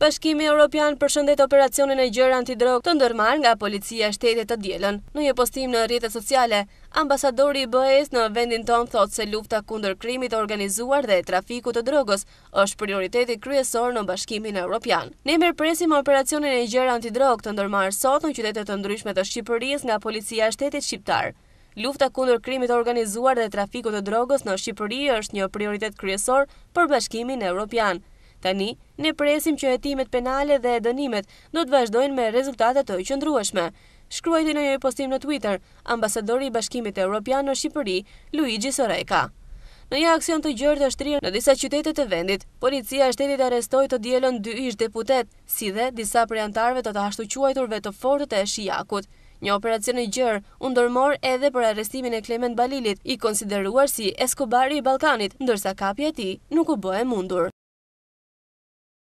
Bashkimi Europian përshëndet operacionin e gjërë antidrog të ndërmar nga policia shtetet të djelën. Në një postim në rjetët sociale, ambasadori i BES në vendin tonë thot se lufta kundër krimit organizuar dhe trafiku të drogës është prioriteti kryesor në bashkimin Europian. Ne mërë presim operacionin e gjërë antidrog të ndërmar sot në qytetet të ndryshme të Shqipëris nga policia shtetet shqiptar. Lufta kundër krimit organizuar dhe trafiku të drogës në Shqipëri është një prioritet kryesor për bashkimin Europian, Tani, ne presim që hetimet penale dhe dënimet do të vazhdojnë me rezultate të qëndrueshme. Shkruajti në një postim në Twitter, ambasadori i Bashkimit Evropian në Shqipëri, Luigi Soreka. Në një aksion të gjerë të shtrirë në disa qytetet të vendit, policia e shtetit arestoj të djelën dy ish deputet, si dhe disa priantarve të të ashtuquajturve të fortët e shijakut. Një operacion i gjerë undërmor edhe për arestimin e Klement Balilit, i konsideruar si Eskobari i Balkanit, ndërsa kapje ti nuk u bëhe mundur.